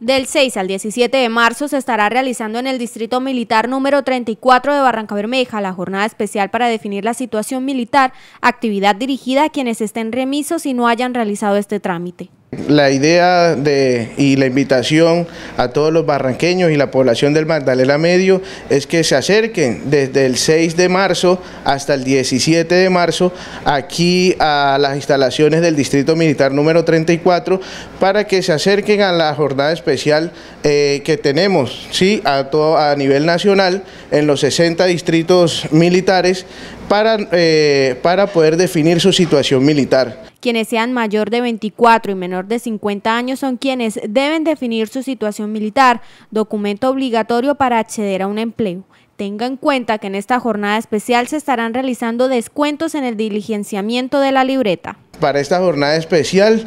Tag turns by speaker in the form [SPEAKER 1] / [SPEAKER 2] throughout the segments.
[SPEAKER 1] Del 6 al 17 de marzo se estará realizando en el Distrito Militar número 34 de Barranca Bermeja la jornada especial para definir la situación militar, actividad dirigida a quienes estén remisos y no hayan realizado este trámite.
[SPEAKER 2] La idea de, y la invitación a todos los barranqueños y la población del Magdalena Medio es que se acerquen desde el 6 de marzo hasta el 17 de marzo aquí a las instalaciones del Distrito Militar número 34 para que se acerquen a la jornada especial eh, que tenemos ¿sí? a, todo, a nivel nacional en los 60 distritos militares eh, para, poder definir su situación militar.
[SPEAKER 1] Quienes sean mayor de 24 y menor de 50 años son quienes deben definir su situación militar, documento obligatorio para acceder a un empleo. Tenga en cuenta que en esta jornada especial se estarán realizando descuentos en el diligenciamiento de la libreta
[SPEAKER 2] para esta jornada especial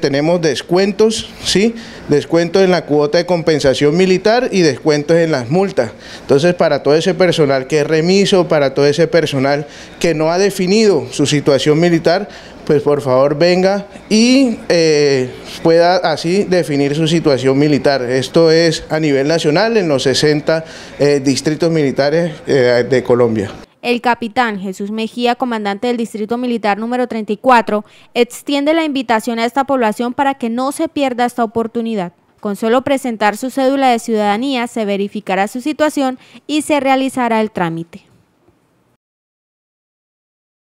[SPEAKER 2] tenemos descuentos, ¿sí? descuentos en la cuota de compensación militar y descuentos en las multas. Entonces, para todo ese personal que es remiso, para todo ese personal que no ha definido su situación militar, pues por favor venga y eh, pueda así definir su situación militar. Esto es a nivel nacional en los 60 eh, distritos militares eh, de Colombia
[SPEAKER 1] el capitán Jesús Mejía, comandante del Distrito Militar número 34, extiende la invitación a esta población para que no se pierda esta oportunidad. Con solo presentar su cédula de ciudadanía se verificará su situación y se realizará el trámite.